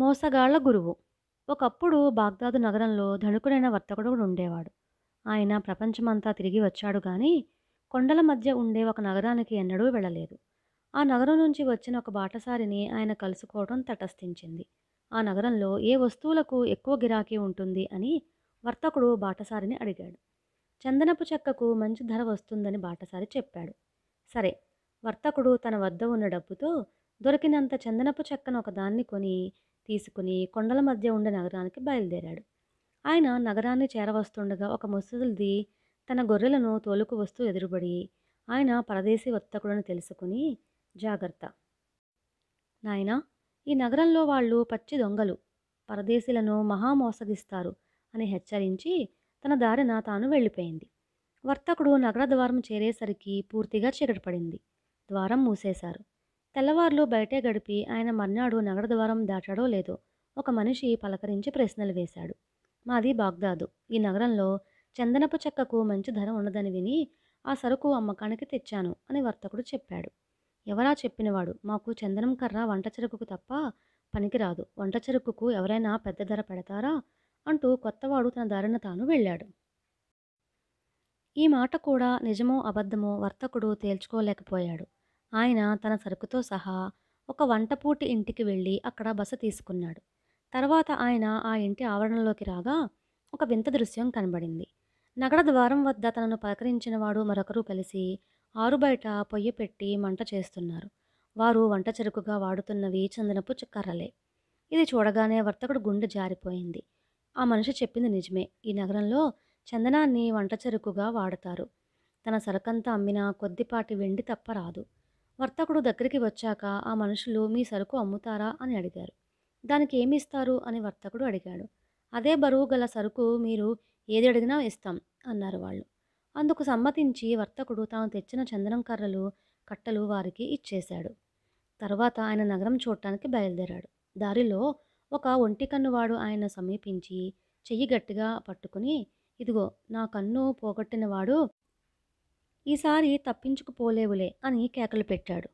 మోసగాళ్ల గురువు ఒకప్పుడు బాగ్దాదు నగరంలో ధనుకుడైన వర్తకుడు ఉండేవాడు ఆయన ప్రపంచమంతా తిరిగి వచ్చాడు కానీ కొండల మధ్య ఉండే ఒక నగరానికి ఎన్నడూ వెళ్ళలేదు ఆ నగరం నుంచి వచ్చిన ఒక బాటసారిని ఆయన కలుసుకోవడం తటస్థించింది ఆ నగరంలో ఏ వస్తువులకు ఎక్కువ గిరాకీ ఉంటుంది అని వర్తకుడు బాటసారిని అడిగాడు చందనపు చెక్కకు మంచి ధర వస్తుందని బాటసారి చెప్పాడు సరే వర్తకుడు తన వద్ద ఉన్న డబ్బుతో దొరికినంత చందనపు చెక్కను ఒక దాన్ని కొని తీసుకుని కొండల మధ్య ఉండే నగరానికి బయలుదేరాడు ఆయన నగరాన్ని చేరవస్తుండగా ఒక ముసలిది తన గొర్రెలను తోలుకు వస్తూ ఎదురుబడి ఆయన పరదేశీ వర్తకులను తెలుసుకుని జాగ్రత్త నాయన ఈ నగరంలో వాళ్ళు పచ్చి దొంగలు పరదేశీలను మహామోసగిస్తారు అని హెచ్చరించి తన దారిన తాను వెళ్ళిపోయింది వర్తకుడు నగర ద్వారం చేరేసరికి పూర్తిగా చీకటిపడింది ద్వారం మూసేశారు తెల్లవార్లు బయటే గడిపి ఆయన మర్నాడు నగర ద్వారం దాటాడో లేదో ఒక మనిషి పలకరించి ప్రశ్నలు వేశాడు మాది బాగ్దాదు ఈ నగరంలో చందనపు చెక్కకు మంచి ధర ఉన్నదని విని ఆ సరుకు అమ్మకానికి తెచ్చాను అని వర్తకుడు చెప్పాడు ఎవరా చెప్పినవాడు మాకు చందనం కర్ర వంట చెరుకుకు తప్ప పనికిరాదు వంట చెరుకుకు ఎవరైనా పెద్ద ధర పెడతారా అంటూ కొత్తవాడు తన దారిన తాను వెళ్ళాడు ఈ మాట కూడా నిజమో అబద్ధమో వర్తకుడు తేల్చుకోలేకపోయాడు ఆయన తన సరుకుతో సహా ఒక వంటపూటి ఇంటికి వెళ్ళి అక్కడ బస తీసుకున్నాడు తర్వాత ఆయన ఆ ఇంటి ఆవరణలోకి రాగా ఒక వింత దృశ్యం కనబడింది నగర ద్వారం వద్ద తనను పలకరించిన వాడు మరొకరు కలిసి ఆరుబయట పొయ్యి పెట్టి మంట చేస్తున్నారు వారు వంట చెరుకుగా వాడుతున్నవి చందనపు కర్రలే ఇది చూడగానే వర్తకుడు గుండె జారిపోయింది ఆ మనిషి చెప్పింది నిజమే ఈ నగరంలో చందనాన్ని వంట చెరుకుగా వాడతారు తన సరుకంతా అమ్మినా కొద్దిపాటి వెండి తప్ప రాదు వర్తకుడు దగ్గరికి వచ్చాక ఆ మనుషులు మీ సరుకు అమ్ముతారా అని అడిగారు దానికి ఏమి ఇస్తారు అని వర్తకుడు అడిగాడు అదే బరువు గల సరుకు మీరు ఏది అడిగినా ఇస్తాం అన్నారు వాళ్ళు అందుకు సమ్మతించి వర్తకుడు తాను తెచ్చిన చందనం కర్రలు కట్టలు వారికి ఇచ్చేశాడు తర్వాత ఆయన నగరం చూడటానికి బయలుదేరాడు దారిలో ఒక ఒంటి కన్నువాడు ఆయన సమీపించి చెయ్యి గట్టిగా పట్టుకుని ఇదిగో నా కన్ను పోగొట్టినవాడు ఈసారి తప్పించుకుపోలేవులే అని కేకలు పెట్టాడు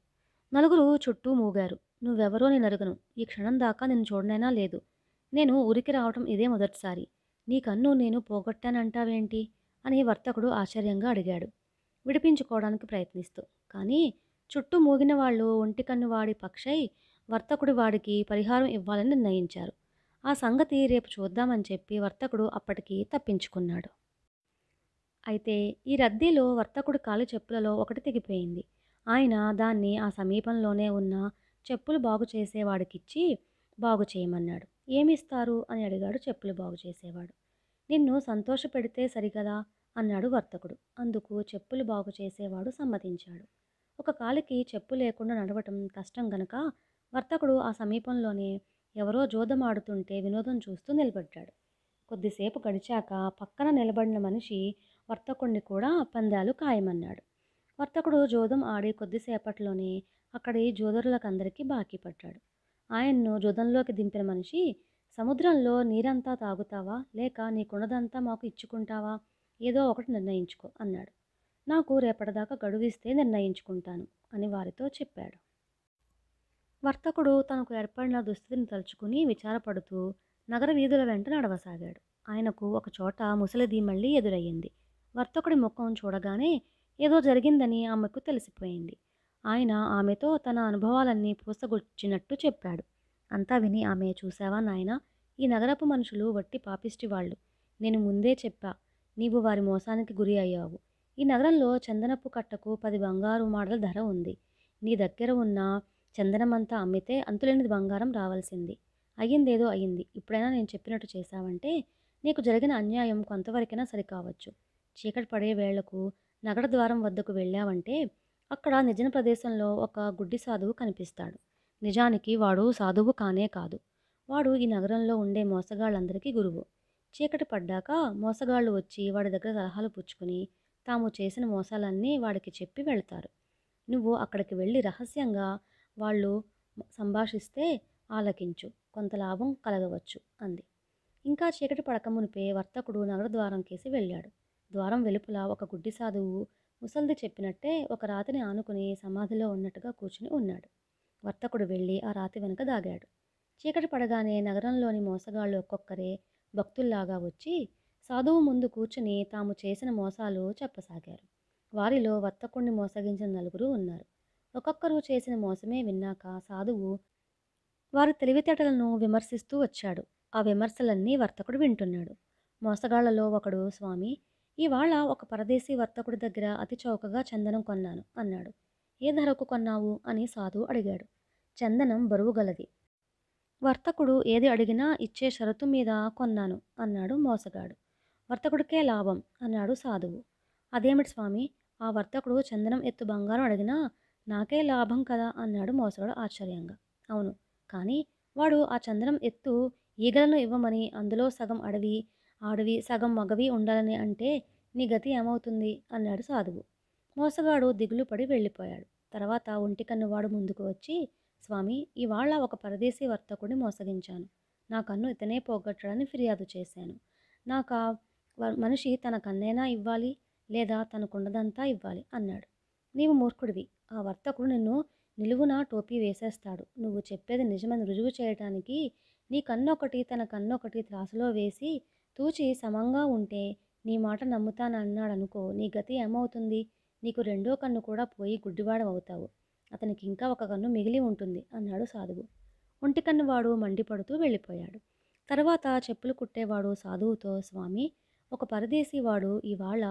నలుగురు చుట్టూ మూగారు నువ్వెవరో నేను అరగను ఈ క్షణం దాకా నేను చూడనైనా లేదు నేను ఉరికి రావటం ఇదే మొదటిసారి నీ కన్ను నేను పోగొట్టానంటావేంటి అని వర్తకుడు ఆశ్చర్యంగా అడిగాడు విడిపించుకోవడానికి ప్రయత్నిస్తూ కానీ చుట్టూ మూగిన వాళ్ళు ఒంటి కన్ను వాడి పక్షై వర్తకుడు వాడికి పరిహారం ఇవ్వాలని నిర్ణయించారు ఆ సంగతి రేపు చూద్దామని చెప్పి వర్తకుడు అప్పటికి తప్పించుకున్నాడు అయితే ఈ రద్దీలో వర్తకుడు కాలి చెప్పులలో ఒకటి తెగిపోయింది ఆయన దాన్ని ఆ సమీపంలోనే ఉన్న చెప్పులు బాగు చేసేవాడికిచ్చి బాగు చేయమన్నాడు ఏమిస్తారు అని అడిగాడు చెప్పులు బాగు చేసేవాడు నిన్ను సంతోష పెడితే సరిగదా అన్నాడు వర్తకుడు అందుకు చెప్పులు బాగు చేసేవాడు సమ్మతించాడు ఒక కాలికి చెప్పు లేకుండా నడవటం కష్టం గనక వర్తకుడు ఆ సమీపంలోనే ఎవరో జోదమాడుతుంటే వినోదం చూస్తూ నిలబడ్డాడు కొద్దిసేపు గడిచాక పక్కన నిలబడిన మనిషి వర్తకుడిని కూడా పందాలు ఖాయమన్నాడు వర్తకుడు జోదం ఆడి కొద్దిసేపట్లోనే అక్కడి జోదరులకందరికీ బాకీ పడ్డాడు ఆయన్ను జోదంలోకి దింపిన మనిషి సముద్రంలో నీరంతా తాగుతావా లేక నీకున్నదంతా మాకు ఇచ్చుకుంటావా ఏదో ఒకటి నిర్ణయించుకో అన్నాడు నాకు రేపటిదాకా గడువిస్తే నిర్ణయించుకుంటాను అని వారితో చెప్పాడు వర్తకుడు తనకు ఏర్పడిన దుస్థితిని తలుచుకుని విచారపడుతూ నగర వీధుల వెంట నడవసాగాడు ఆయనకు ఒకచోట ముసలిది మళ్ళీ ఎదురయ్యింది వర్తకుడి ముఖం చూడగానే ఏదో జరిగిందని ఆమెకు తెలిసిపోయింది ఆయన ఆమెతో తన అనుభవాలన్నీ పూసగొచ్చినట్టు చెప్పాడు అంతా విని ఆమె చూసావా నాయన ఈ నగరపు మనుషులు వట్టి పాపిష్టి వాళ్ళు నేను ముందే చెప్పా నీవు వారి మోసానికి గురి అయ్యావు ఈ నగరంలో చందనపు కట్టకు పది బంగారు మాడల ధర ఉంది నీ దగ్గర ఉన్న చందనమంతా అమ్మితే అంతులేని బంగారం రావాల్సింది అయ్యిందేదో అయ్యింది ఇప్పుడైనా నేను చెప్పినట్టు చేశావంటే నీకు జరిగిన అన్యాయం కొంతవరకైనా సరికావచ్చు చీకటి పడే వేళకు నగర ద్వారం వద్దకు వెళ్ళావంటే అక్కడ నిజన ప్రదేశంలో ఒక గుడ్డి సాధువు కనిపిస్తాడు నిజానికి వాడు సాధువు కానే కాదు వాడు ఈ నగరంలో ఉండే మోసగాళ్ళందరికీ గురువు చీకటి పడ్డాక మోసగాళ్ళు వచ్చి వాడి దగ్గర సలహాలు పుచ్చుకుని తాము చేసిన మోసాలన్నీ వాడికి చెప్పి వెళతారు నువ్వు అక్కడికి వెళ్ళి రహస్యంగా వాళ్ళు సంభాషిస్తే ఆలకించు కొంత లాభం కలగవచ్చు అంది ఇంకా చీకటి పడకమునిపే వర్తకుడు నగర ద్వారం కేసి వెళ్ళాడు ద్వారం వెలుపల ఒక గుడ్డి సాధువు ముసల్ది చెప్పినట్టే ఒక రాతిని ఆనుకుని సమాధిలో ఉన్నట్టుగా కూర్చుని ఉన్నాడు వర్తకుడు వెళ్ళి ఆ రాతి వెనుక దాగాడు చీకటి పడగానే నగరంలోని మోసగాళ్ళు ఒక్కొక్కరే భక్తుల్లాగా వచ్చి సాధువు ముందు కూర్చుని తాము చేసిన మోసాలు చెప్పసాగారు వారిలో వర్తకుణ్ణి మోసగించిన నలుగురు ఉన్నారు ఒక్కొక్కరు చేసిన మోసమే విన్నాక సాధువు వారి తెలివితేటలను విమర్శిస్తూ వచ్చాడు ఆ విమర్శలన్నీ వర్తకుడు వింటున్నాడు మోసగాళ్లలో ఒకడు స్వామి ఇవాళ ఒక పరదేశీ వర్తకుడి దగ్గర అతి చౌకగా చందనం కొన్నాను అన్నాడు ఏ ధరకు కొన్నావు అని సాధువు అడిగాడు చందనం బరువు గలది వర్తకుడు ఏది అడిగినా ఇచ్చే షరతు మీద కొన్నాను అన్నాడు మోసగాడు వర్తకుడికే లాభం అన్నాడు సాధువు అదేమిటి స్వామి ఆ వర్తకుడు చందనం ఎత్తు బంగారం అడిగినా నాకే లాభం కదా అన్నాడు మోసగాడు ఆశ్చర్యంగా అవును కానీ వాడు ఆ చందనం ఎత్తు ఈగలను ఇవ్వమని అందులో సగం అడవి ఆడవి సగం మగవి ఉండాలని అంటే నీ గతి ఏమవుతుంది అన్నాడు సాధువు మోసగాడు దిగులు పడి వెళ్ళిపోయాడు తర్వాత ఒంటికన్నువాడు ముందుకు వచ్చి స్వామి ఇవాళ ఒక పరదేశీ వర్తకుడిని మోసగించాను నా కన్ను ఇతనే పోగొట్టడని ఫిర్యాదు చేశాను నాకు ఆ మనిషి తన కన్నైనా ఇవ్వాలి లేదా తనకుండదంతా ఇవ్వాలి అన్నాడు నీవు మూర్ఖుడివి ఆ వర్తకుడు నిన్ను నిలువునా టోపీ వేసేస్తాడు నువ్వు చెప్పేది నిజమని రుజువు చేయటానికి నీ కన్నొకటి తన కన్నొకటి త్రాసులో వేసి తూచి సమంగా ఉంటే నీ మాట నమ్ముతానన్నాడనుకో నీ గతి ఏమవుతుంది నీకు రెండో కన్ను కూడా పోయి గుడ్డివాడవవుతావు అతనికి ఇంకా ఒక కన్ను మిగిలి ఉంటుంది అన్నాడు సాధువు ఒంటి కన్నువాడు మండిపడుతూ వెళ్ళిపోయాడు తర్వాత చెప్పులు కుట్టేవాడు సాధువుతో స్వామి ఒక పరదేశీ వాడు ఇవాళ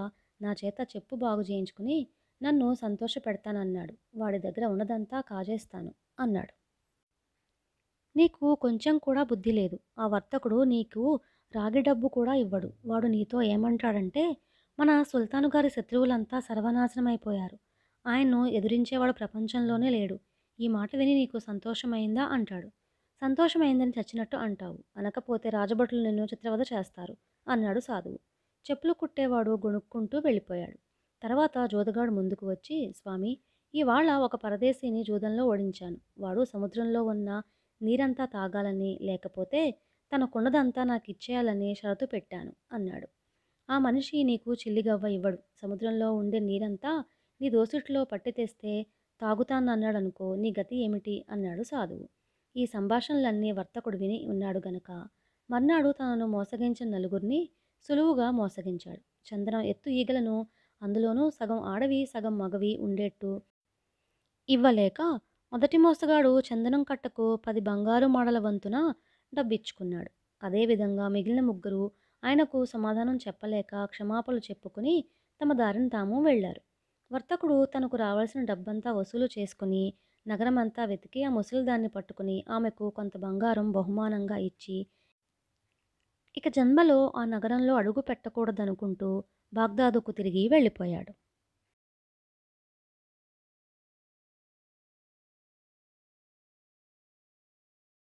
నా చేత చెప్పు బాగు చేయించుకుని నన్ను సంతోష పెడతానన్నాడు వాడి దగ్గర ఉన్నదంతా కాజేస్తాను అన్నాడు నీకు కొంచెం కూడా బుద్ధి లేదు ఆ వర్తకుడు నీకు రాగి డబ్బు కూడా ఇవ్వడు వాడు నీతో ఏమంటాడంటే మన సుల్తాను గారి శత్రువులంతా సర్వనాశనం అయిపోయారు ఆయన్ను ఎదిరించేవాడు ప్రపంచంలోనే లేడు ఈ మాట విని నీకు సంతోషమైందా అంటాడు సంతోషమైందని చచ్చినట్టు అంటావు అనకపోతే రాజభటులు నిన్ను చిత్రవద చేస్తారు అన్నాడు సాధువు చెప్పులు కుట్టేవాడు గొణుక్కుంటూ వెళ్ళిపోయాడు తర్వాత జోదగాడు ముందుకు వచ్చి స్వామి ఇవాళ ఒక పరదేశీని జూదంలో ఓడించాను వాడు సముద్రంలో ఉన్న నీరంతా తాగాలని లేకపోతే తనకున్నదంతా నాకు ఇచ్చేయాలని షరతు పెట్టాను అన్నాడు ఆ మనిషి నీకు చిల్లిగవ్వ ఇవ్వడు సముద్రంలో ఉండే నీరంతా నీ దోసిట్లో పట్టి తెస్తే తాగుతానన్నాడు అనుకో నీ గతి ఏమిటి అన్నాడు సాధువు ఈ సంభాషణలన్నీ వర్తకుడు విని ఉన్నాడు గనక మర్నాడు తనను మోసగించిన నలుగురిని సులువుగా మోసగించాడు చందనం ఎత్తు ఈగలను అందులోనూ సగం ఆడవి సగం మగవి ఉండేట్టు ఇవ్వలేక మొదటి మోసగాడు చందనం కట్టకు పది బంగారు మాడల వంతున డబ్బిచ్చుకున్నాడు అదేవిధంగా మిగిలిన ముగ్గురు ఆయనకు సమాధానం చెప్పలేక క్షమాపణలు చెప్పుకుని తమ దారిని తాము వెళ్లారు వర్తకుడు తనకు రావాల్సిన డబ్బంతా వసూలు చేసుకుని నగరమంతా వెతికి ఆ ముసలిదాన్ని పట్టుకుని ఆమెకు కొంత బంగారం బహుమానంగా ఇచ్చి ఇక జన్మలో ఆ నగరంలో అడుగు పెట్టకూడదనుకుంటూ బాగ్దాదుకు తిరిగి వెళ్ళిపోయాడు